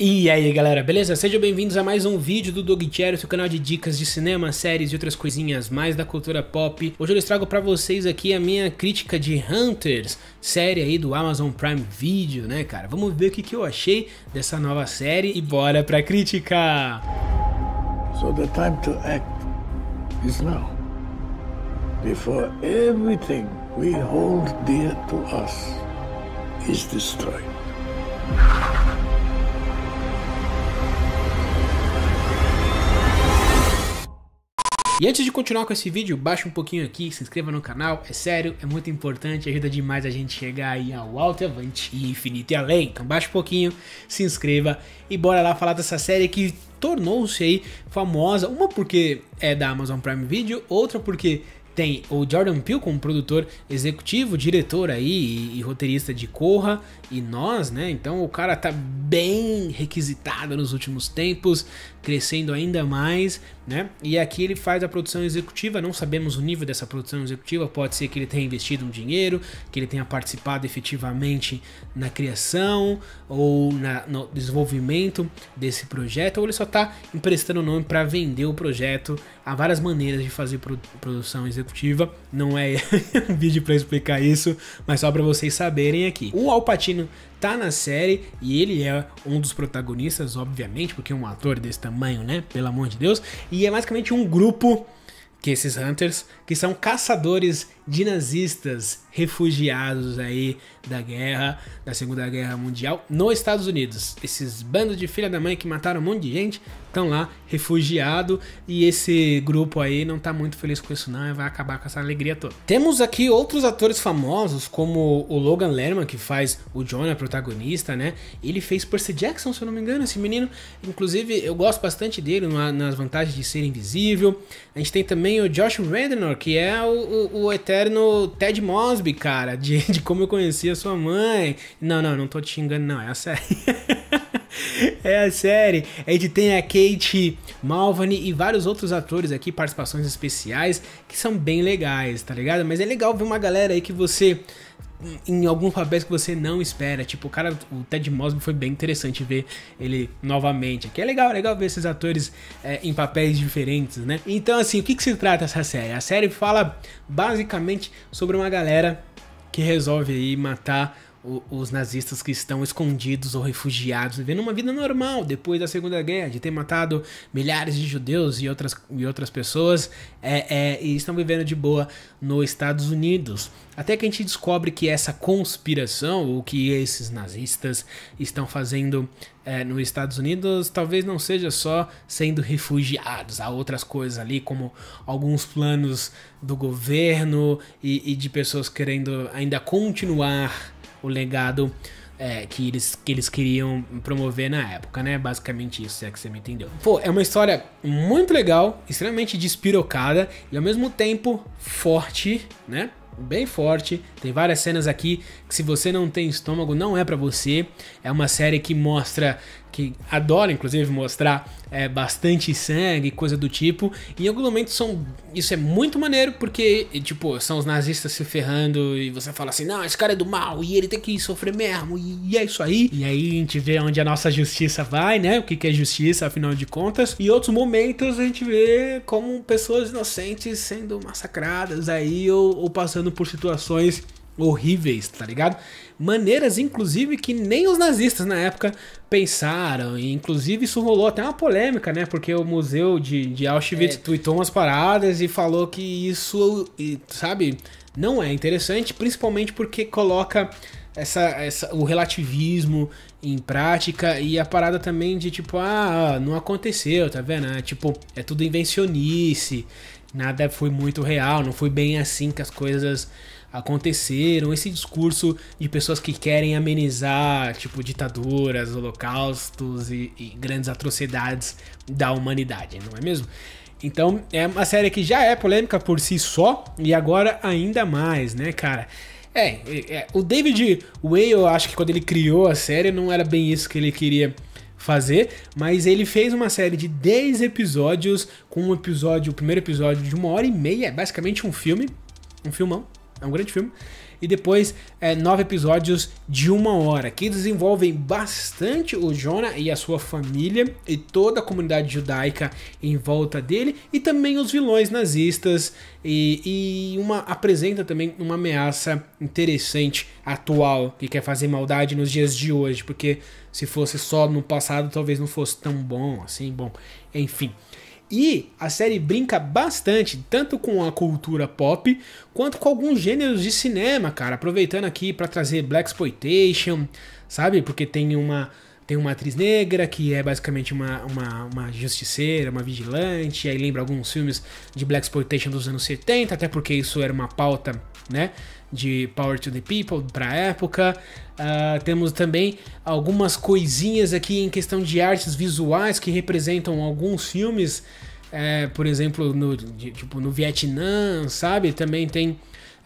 E aí galera, beleza? Sejam bem-vindos a mais um vídeo do Dog Diário, seu canal de dicas de cinema, séries e outras coisinhas mais da cultura pop. Hoje eu trago para vocês aqui a minha crítica de Hunters, série aí do Amazon Prime Video, né cara? Vamos ver o que, que eu achei dessa nova série e bora pra crítica! So the time to act is now. Before everything we hold dear to us is destroyed. E antes de continuar com esse vídeo, baixa um pouquinho aqui, se inscreva no canal, é sério, é muito importante, ajuda demais a gente chegar aí ao alto e avante e infinito e além. Então baixa um pouquinho, se inscreva e bora lá falar dessa série que tornou-se aí famosa, uma porque é da Amazon Prime Video, outra porque tem o Jordan Peele como produtor executivo, diretor aí e, e, roteirista de Corra e nós, né? Então o cara tá bem requisitado nos últimos tempos, crescendo ainda mais né? E aqui ele faz a produção executiva, não sabemos o nível dessa produção executiva, pode ser que ele tenha investido um dinheiro, que ele tenha participado efetivamente na criação ou na, no desenvolvimento desse projeto, ou ele só está emprestando o nome para vender o projeto. Há várias maneiras de fazer produção executiva, não é um vídeo para explicar isso, mas só para vocês saberem aqui. O Alpatino tá na série e ele é um dos protagonistas, obviamente, porque é um ator desse tamanho, né? Pelo amor de Deus. E e é basicamente um grupo, que é esses Hunters, que são caçadores de nazistas refugiados aí da guerra, da Segunda Guerra Mundial, nos Estados Unidos. Esses bandos de filha da mãe que mataram um monte de gente estão lá refugiado e esse grupo aí não tá muito feliz com isso não, e vai acabar com essa alegria toda. Temos aqui outros atores famosos como o Logan Lerman que faz o a protagonista, né? Ele fez Percy Jackson, se eu não me engano, esse menino. Inclusive, eu gosto bastante dele nas vantagens de ser invisível. A gente tem também o Josh Rednor, que é o, o, o eterno no Ted Mosby, cara, de, de como eu conheci a sua mãe. Não, não, não tô te enganando, não. É a série. é a série. A gente tem a Kate Malvani e vários outros atores aqui, participações especiais, que são bem legais, tá ligado? Mas é legal ver uma galera aí que você em alguns papéis que você não espera. Tipo, o cara, o Ted Mosby foi bem interessante ver ele novamente. Que é legal, é legal ver esses atores é, em papéis diferentes, né? Então, assim, o que, que se trata essa série? A série fala basicamente sobre uma galera que resolve aí matar os nazistas que estão escondidos ou refugiados, vivendo uma vida normal depois da Segunda Guerra, de ter matado milhares de judeus e outras, e outras pessoas, é, é, e estão vivendo de boa nos Estados Unidos. Até que a gente descobre que essa conspiração, ou que esses nazistas estão fazendo é, nos Estados Unidos, talvez não seja só sendo refugiados, há outras coisas ali, como alguns planos do governo e, e de pessoas querendo ainda continuar o legado é, que, eles, que eles queriam promover na época, né? Basicamente isso, se é que você me entendeu. Pô, é uma história muito legal, extremamente despirocada e ao mesmo tempo forte, né? bem forte. Tem várias cenas aqui que se você não tem estômago não é para você. É uma série que mostra que adora inclusive mostrar é, bastante sangue, coisa do tipo. E em algum momento são isso é muito maneiro porque tipo são os nazistas se ferrando e você fala assim não esse cara é do mal e ele tem que sofrer mesmo e é isso aí. E aí a gente vê onde a nossa justiça vai, né? O que, que é justiça afinal de contas. E outros momentos a gente vê como pessoas inocentes sendo massacradas aí ou, ou passando passando por situações horríveis, tá ligado? Maneiras, inclusive, que nem os nazistas na época pensaram. E, inclusive, isso rolou até uma polêmica, né? Porque o museu de, de Auschwitz é. tweetou umas paradas e falou que isso, sabe, não é interessante, principalmente porque coloca essa, essa, o relativismo em prática e a parada também de tipo, ah, não aconteceu, tá vendo? É, tipo, é tudo invencionice nada foi muito real, não foi bem assim que as coisas aconteceram. Esse discurso de pessoas que querem amenizar, tipo, ditaduras, holocaustos e, e grandes atrocidades da humanidade, não é mesmo? Então, é uma série que já é polêmica por si só e agora ainda mais, né, cara? É, é, é o David Way, eu acho que quando ele criou a série, não era bem isso que ele queria fazer, mas ele fez uma série de 10 episódios, com um episódio, o primeiro episódio de uma hora e meia, é basicamente um filme, um filmão, é um grande filme e depois é, nove episódios de uma hora, que desenvolvem bastante o Jonah e a sua família e toda a comunidade judaica em volta dele e também os vilões nazistas e, e uma apresenta também uma ameaça interessante atual que quer fazer maldade nos dias de hoje, porque se fosse só no passado talvez não fosse tão bom assim, bom, enfim. E a série brinca bastante, tanto com a cultura pop, quanto com alguns gêneros de cinema, cara. Aproveitando aqui para trazer Black Exploitation, sabe? Porque tem uma, tem uma atriz negra que é basicamente uma, uma, uma justiceira, uma vigilante. Aí lembra alguns filmes de Black Exploitation dos anos 70, até porque isso era uma pauta, né? de Power to the People para época. Uh, temos também algumas coisinhas aqui em questão de artes visuais que representam alguns filmes, é, por exemplo, no, de, tipo, no Vietnã, sabe? Também tem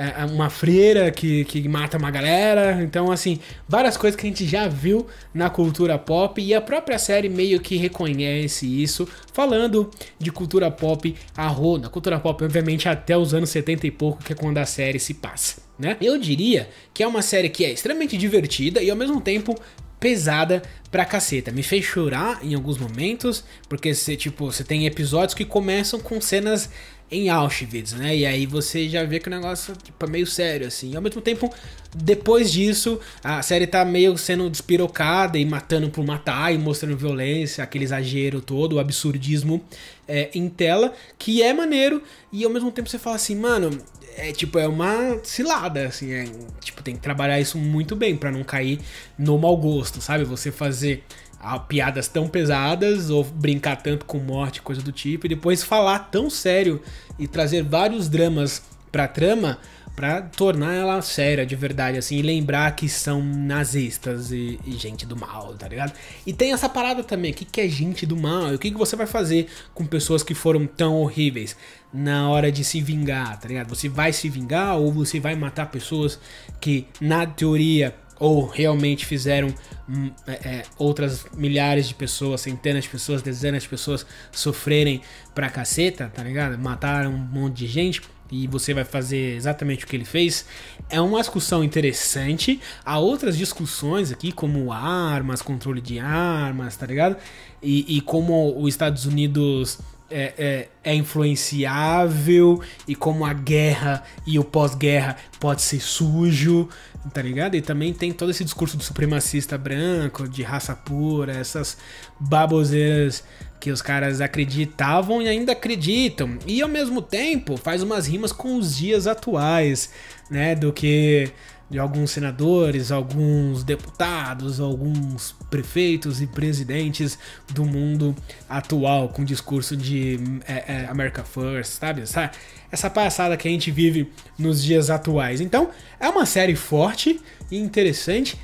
é, é uma freira que, que mata uma galera. Então, assim, várias coisas que a gente já viu na cultura pop e a própria série meio que reconhece isso, falando de cultura pop a roda. Cultura pop, obviamente, até os anos 70 e pouco, que é quando a série se passa. Né? Eu diria que é uma série que é extremamente divertida e ao mesmo tempo pesada pra caceta. Me fez chorar em alguns momentos, porque você, tipo, você tem episódios que começam com cenas em Auschwitz, né? E aí você já vê que o negócio tipo, é meio sério, assim. E ao mesmo tempo, depois disso, a série tá meio sendo despirocada e matando por matar e mostrando violência, aquele exagero todo, o absurdismo é, em tela, que é maneiro. E ao mesmo tempo você fala assim, mano, é tipo, é uma cilada, assim, é, tipo, tem que trabalhar isso muito bem para não cair no mau gosto, sabe? Você fazer ah, piadas tão pesadas ou brincar tanto com morte, coisa do tipo, e depois falar tão sério e trazer vários dramas pra trama para tornar ela séria de verdade, assim, e lembrar que são nazistas e, e, gente do mal, tá ligado? E tem essa parada também, o que, que é gente do mal? E o que, que você vai fazer com pessoas que foram tão horríveis na hora de se vingar, tá ligado? Você vai se vingar ou você vai matar pessoas que, na teoria, ou realmente fizeram hum, é, é, outras milhares de pessoas, centenas de pessoas, dezenas de pessoas sofrerem pra caceta, tá ligado? Mataram um monte de gente e você vai fazer exatamente o que ele fez, é uma discussão interessante. Há outras discussões aqui, como armas, controle de armas, tá ligado? E, e como os Estados Unidos é, é, é, influenciável e como a guerra e o pós-guerra pode ser sujo, tá ligado? E também tem todo esse discurso do supremacista branco, de raça pura, essas baboseiras que os caras acreditavam e ainda acreditam. E ao mesmo tempo faz umas rimas com os dias atuais, né? Do que de alguns senadores, alguns deputados, alguns prefeitos e presidentes do mundo atual, com discurso de é, é, America First, sabe? Essa, essa passada que a gente vive nos dias atuais. Então, é uma série forte e interessante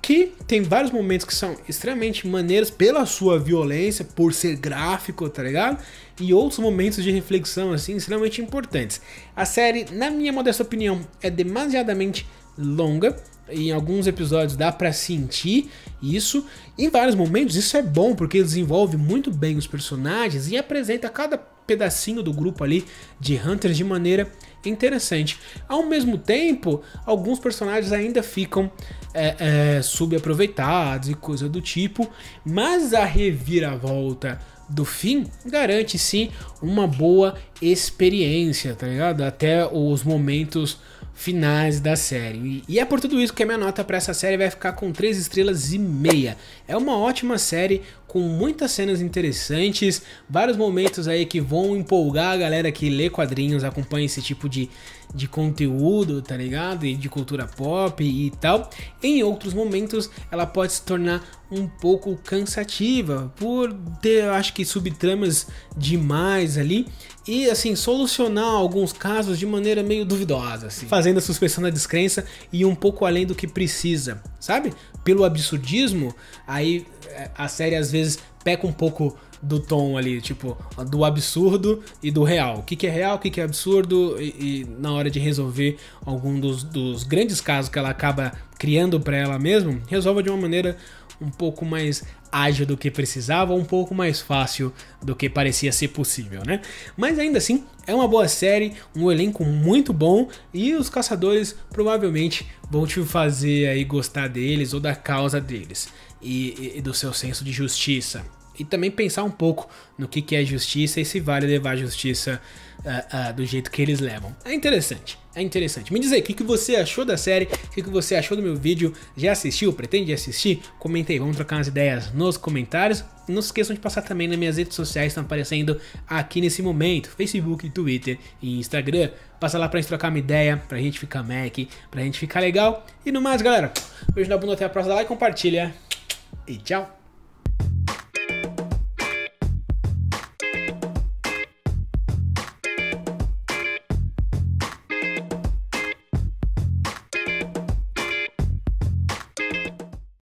que tem vários momentos que são extremamente maneiros pela sua violência, por ser gráfico, tá ligado? E outros momentos de reflexão, assim, extremamente importantes. A série, na minha modesta opinião, é demasiadamente longa. Em alguns episódios dá para sentir isso. Em vários momentos isso é bom porque desenvolve muito bem os personagens e apresenta cada pedacinho do grupo ali de Hunters de maneira interessante. Ao mesmo tempo, alguns personagens ainda ficam é, é, subaproveitados e coisa do tipo, mas a reviravolta do fim garante sim uma boa experiência, tá ligado? Até os momentos finais da série. E é por tudo isso que a minha nota para essa série vai ficar com 3 estrelas e meia. É uma ótima série com muitas cenas interessantes, vários momentos aí que vão empolgar a galera que lê quadrinhos, acompanha esse tipo de de conteúdo, tá ligado? E de cultura pop e tal. Em outros momentos, ela pode se tornar um pouco cansativa por ter, acho que, subtramas demais ali e assim solucionar alguns casos de maneira meio duvidosa, assim, fazendo a suspensão da descrença e um pouco além do que precisa, sabe? Pelo absurdismo, aí eh, a série às vezes peca um pouco do tom ali, tipo, do absurdo e do real. O que, que é real, o que, que é absurdo, e, e na hora de resolver algum dos, dos grandes casos que ela acaba criando para ela mesma, resolva de uma maneira um pouco mais ágil do que precisava, um pouco mais fácil do que parecia ser possível, né? Mas ainda assim, é uma boa série, um elenco muito bom e os caçadores provavelmente vão te fazer aí gostar deles ou da causa deles e, e do seu senso de justiça e também pensar um pouco no que, que é justiça e se vale levar a justiça uh, uh, do jeito que eles levam. É interessante, é interessante. Me diz aí, o que, que você achou da série, o que, que você achou do meu vídeo, já assistiu, pretende assistir? Comentei, vamos trocar umas ideias nos comentários. Não se esqueçam de passar também nas minhas redes sociais, estão aparecendo aqui nesse momento, Facebook, Twitter e Instagram. Passa lá pra gente trocar uma ideia, pra gente ficar Mac, pra gente ficar legal. E no mais, galera, beijo na bunda, até a próxima, lá e compartilha. E tchau!